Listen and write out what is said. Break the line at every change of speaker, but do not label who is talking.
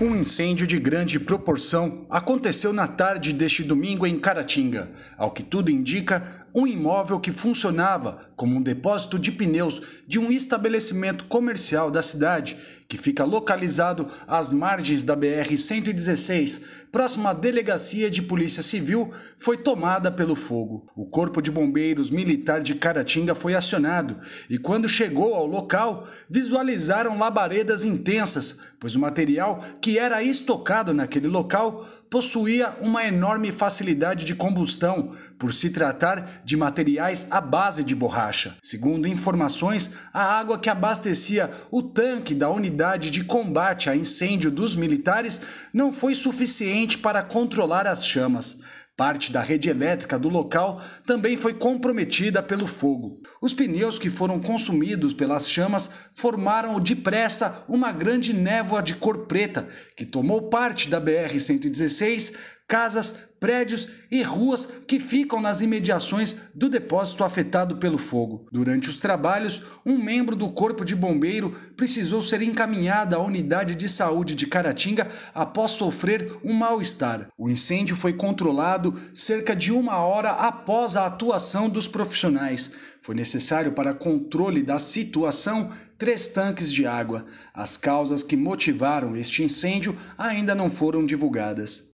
Um incêndio de grande proporção aconteceu na tarde deste domingo em Caratinga. Ao que tudo indica, um imóvel que funcionava como um depósito de pneus de um estabelecimento comercial da cidade, que fica localizado às margens da BR-116, próximo à Delegacia de Polícia Civil, foi tomada pelo fogo. O Corpo de Bombeiros Militar de Caratinga foi acionado e, quando chegou ao local, visualizaram labaredas intensas, pois o material que era estocado naquele local possuía uma enorme facilidade de combustão, por se tratar de materiais à base de borracha. Segundo informações, a água que abastecia o tanque da unidade de combate a incêndio dos militares não foi suficiente para controlar as chamas. Parte da rede elétrica do local também foi comprometida pelo fogo. Os pneus que foram consumidos pelas chamas formaram depressa uma grande névoa de cor preta, que tomou parte da BR-116, casas, prédios e ruas que ficam nas imediações do depósito afetado pelo fogo. Durante os trabalhos, um membro do Corpo de Bombeiro precisou ser encaminhado à unidade de saúde de Caratinga após sofrer um mal-estar. O incêndio foi controlado cerca de uma hora após a atuação dos profissionais. Foi necessário para controle da situação três tanques de água. As causas que motivaram este incêndio ainda não foram divulgadas.